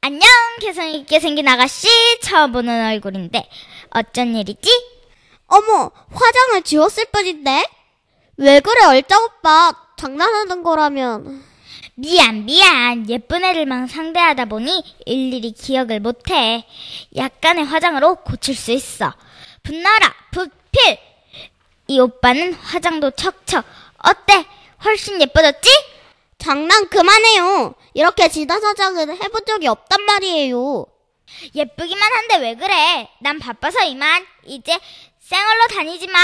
안녕, 개성 있게 생긴 아가씨. 처음 보는 얼굴인데 어쩐 일이지? 어머, 화장을 지웠을 뿐인데? 왜 그래, 얼짱 오빠. 장난하는 거라면. 미안, 미안. 예쁜 애들만 상대하다 보니 일일이 기억을 못해. 약간의 화장으로 고칠 수 있어. 분나라, 부필! 이 오빠는 화장도 척척. 어때? 훨씬 예뻐졌지? 장난 그만해요. 이렇게 지다서장은 해본 적이 없단 말이에요. 예쁘기만 한데 왜 그래? 난 바빠서 이만. 이제 쌩얼로 다니지 마.